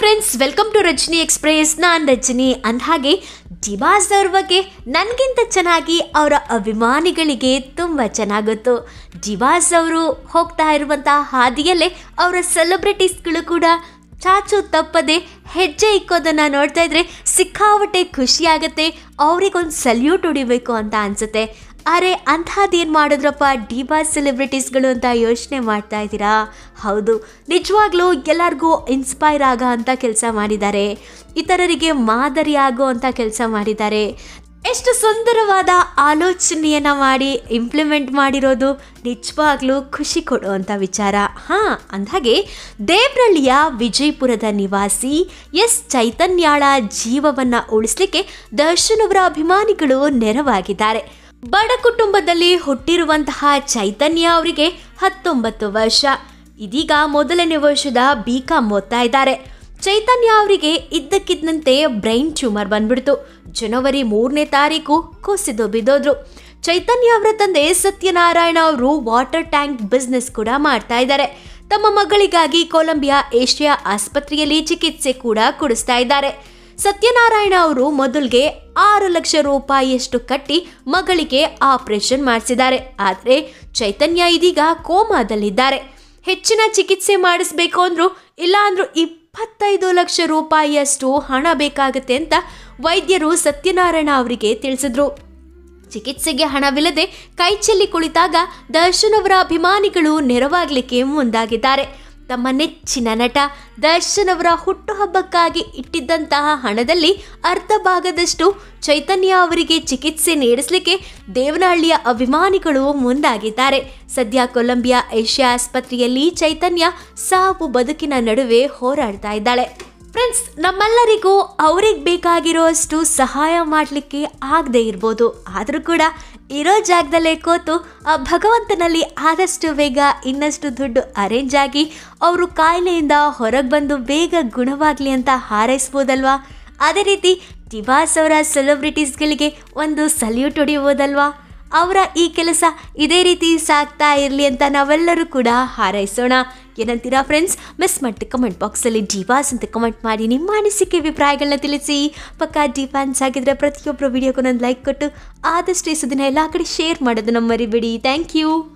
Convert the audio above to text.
friends welcome to Rajani Express ನಾನು ರಜನಿ ಹಾಗೆ ಜಿಬಾಸ್ ಅವ್ರ ಬಗ್ಗೆ ನನಗಿಂತ ಚೆನ್ನಾಗಿ ಅವರ ಅಭಿಮಾನಿಗಳಿಗೆ ತುಂಬ ಚೆನ್ನಾಗುತ್ತು ಜಿಬಾಸ್ ಅವರು ಹೋಗ್ತಾ ಇರುವಂಥ ಹಾದಿಯಲ್ಲೇ ಅವರ ಸೆಲೆಬ್ರಿಟೀಸ್ಗಳು ಕೂಡ ಚಾಚು ತಪ್ಪದೆ ಹೆಜ್ಜೆ ಇಕ್ಕೋದನ್ನು ನೋಡ್ತಾ ಇದ್ರೆ ಖುಷಿ ಖುಷಿಯಾಗುತ್ತೆ ಅವ್ರಿಗೊಂದು ಸಲ್ಯೂಟ್ ಹೊಡಿಬೇಕು ಅಂತ ಅನಿಸುತ್ತೆ ಅರೆ ಏನು ಮಾಡಿದ್ರಪ್ಪ ಬಾ ಸೆಲೆಬ್ರಿಟೀಸ್ಗಳು ಅಂತ ಯೋಚನೆ ಮಾಡ್ತಾ ಇದ್ದೀರಾ ಹೌದು ನಿಜವಾಗ್ಲೂ ಎಲ್ಲರಿಗೂ ಇನ್ಸ್ಪೈರ್ ಆಗೋ ಅಂಥ ಕೆಲಸ ಮಾಡಿದ್ದಾರೆ ಇತರರಿಗೆ ಮಾದರಿ ಆಗೋ ಅಂಥ ಕೆಲಸ ಮಾಡಿದ್ದಾರೆ ಎಷ್ಟು ಸುಂದರವಾದ ಆಲೋಚನೆಯನ್ನು ಮಾಡಿ ಇಂಪ್ಲಿಮೆಂಟ್ ಮಾಡಿರೋದು ನಿಜವಾಗ್ಲೂ ಖುಷಿ ಕೊಡುವಂಥ ವಿಚಾರ ಹಾಂ ಅಂದಾಗೆ ದೇವ್ರಳ್ಳಿಯ ವಿಜಯಪುರದ ನಿವಾಸಿ ಎಸ್ ಚೈತನ್ಯಾಳ ಜೀವವನ್ನು ಉಳಿಸ್ಲಿಕ್ಕೆ ದರ್ಶನ್ ಅವರ ಅಭಿಮಾನಿಗಳು ನೆರವಾಗಿದ್ದಾರೆ ಬಡ ಕುಟುಂಬದಲ್ಲಿ ಹುಟ್ಟಿರುವಂತಹ ಚೈತನ್ಯ ಅವರಿಗೆ ಹತ್ತೊಂಬತ್ತು ವರ್ಷ ಇದೀಗ ಮೊದಲನೇ ವರ್ಷದ ಬಿ ಕಾಮ್ ಓದ್ತಾ ಇದ್ದಾರೆ ಚೈತನ್ಯ ಅವರಿಗೆ ಇದ್ದಕ್ಕಿದ್ದಂತೆ ಬ್ರೈನ್ ಟ್ಯೂಮರ್ ಬಂದ್ಬಿಡ್ತು ಜನವರಿ ಮೂರನೇ ತಾರೀಕು ಕುಸಿದು ಬಿದ್ದೋದ್ರು ಚೈತನ್ಯ ಅವರ ತಂದೆ ಸತ್ಯನಾರಾಯಣ ಅವರು ವಾಟರ್ ಟ್ಯಾಂಕ್ ಬಿಸ್ನೆಸ್ ಕೂಡ ಮಾಡ್ತಾ ಇದ್ದಾರೆ ತಮ್ಮ ಮಗಳಿಗಾಗಿ ಕೊಲಂಬಿಯಾ ಏಷ್ಯಾ ಆಸ್ಪತ್ರೆಯಲ್ಲಿ ಚಿಕಿತ್ಸೆ ಕೂಡ ಕೊಡಿಸ್ತಾ ಇದ್ದಾರೆ ಸತ್ಯನಾರಾಯಣ ಅವರು ಮೊದಲಿಗೆ ಆರು ಲಕ್ಷ ರೂಪಾಯಿಯಷ್ಟು ಕಟ್ಟಿ ಮಗಳಿಗೆ ಆಪರೇಷನ್ ಮಾಡಿಸಿದ್ದಾರೆ ಆದರೆ ಚೈತನ್ಯ ಇದೀಗ ಕೋಮಾದಲ್ಲಿದ್ದಾರೆ ಹೆಚ್ಚಿನ ಚಿಕಿತ್ಸೆ ಮಾಡಿಸ್ಬೇಕು ಅಂದರೂ ಇಲ್ಲಾಂದ್ರೂ ಇಪ್ಪತ್ತೈದು ಲಕ್ಷ ರೂಪಾಯಿಯಷ್ಟು ಹಣ ಬೇಕಾಗುತ್ತೆ ಅಂತ ವೈದ್ಯರು ಸತ್ಯನಾರಾಯಣ ಅವರಿಗೆ ತಿಳಿಸಿದ್ರು ಚಿಕಿತ್ಸೆಗೆ ಹಣವಿಲ್ಲದೆ ಕೈಚೆಲ್ಲಿ ಕುಳಿತಾಗ ದರ್ಶನ್ ಅವರ ಅಭಿಮಾನಿಗಳು ನೆರವಾಗಲಿಕ್ಕೆ ಮುಂದಾಗಿದ್ದಾರೆ ತಮ್ಮ ನೆಚ್ಚಿನ ನಟ ದರ್ಶನ್ ಅವರ ಹುಟ್ಟುಹಬ್ಬಕ್ಕಾಗಿ ಇಟ್ಟಿದ್ದಂತಹ ಹಣದಲ್ಲಿ ಅರ್ಧ ಭಾಗದಷ್ಟು ಚೈತನ್ಯ ಅವರಿಗೆ ಚಿಕಿತ್ಸೆ ನೀಡಿಸಲಿಕ್ಕೆ ದೇವನಹಳ್ಳಿಯ ಅಭಿಮಾನಿಗಳು ಮುಂದಾಗಿದ್ದಾರೆ ಸದ್ಯ ಕೊಲಂಬಿಯಾ ಏಷ್ಯಾ ಆಸ್ಪತ್ರೆಯಲ್ಲಿ ಚೈತನ್ಯ ಸಾವು ಬದುಕಿನ ನಡುವೆ ಹೋರಾಡ್ತಾ ಇದ್ದಾಳೆ ಫ್ರೆಂಡ್ಸ್ ನಮ್ಮೆಲ್ಲರಿಗೂ ಅವ್ರಿಗೆ ಬೇಕಾಗಿರೋಷ್ಟು ಸಹಾಯ ಮಾಡಲಿಕ್ಕೆ ಆಗದೆ ಇರ್ಬೋದು ಆದರೂ ಕೂಡ ಇರೋ ಜಾಗದಲ್ಲೇ ಕೂತು ಆ ಭಗವಂತನಲ್ಲಿ ಆದಷ್ಟು ಬೇಗ ಇನ್ನಷ್ಟು ದುಡ್ಡು ಅರೇಂಜ್ ಆಗಿ ಅವರು ಕಾಯಿಲೆಯಿಂದ ಹೊರಗೆ ಬಂದು ಬೇಗ ಗುಣವಾಗಲಿ ಅಂತ ಹಾರೈಸ್ಬೋದಲ್ವಾ ಅದೇ ರೀತಿ ದಿವಾಸ್ ಅವರ ಸೆಲೆಬ್ರಿಟೀಸ್ಗಳಿಗೆ ಒಂದು ಸಲ್ಯೂಟ್ ಹೊಡಿಬೋದಲ್ವಾ ಅವರ ಈ ಕೆಲಸ ಇದೇ ರೀತಿ ಸಾಕ್ತಾ ಇರಲಿ ಅಂತ ನಾವೆಲ್ಲರೂ ಕೂಡ ಹಾರೈಸೋಣ ಏನಂತೀರಾ ಫ್ರೆಂಡ್ಸ್ ಮಿಸ್ ಮಾಡಿ ಕಮೆಂಟ್ ಬಾಕ್ಸಲ್ಲಿ ಡಿವಾಸ್ ಅಂತ ಕಮೆಂಟ್ ಮಾಡಿ ನಿಮ್ಮ ಅನಿಸಿಕೆ ಅಭಿಪ್ರಾಯಗಳನ್ನ ತಿಳಿಸಿ ಪಕ್ಕ ಡಿವಾನ್ಸ್ ಆಗಿದ್ರೆ ಪ್ರತಿಯೊಬ್ಬರು ವಿಡಿಯೋಗೂ ಒಂದು ಲೈಕ್ ಕೊಟ್ಟು ಆದಷ್ಟು ಈ ದಿನ ಎಲ್ಲ ಕಡೆ ಶೇರ್ ನಮ್ಮ ಮರಿಬೇಡಿ ಥ್ಯಾಂಕ್ ಯು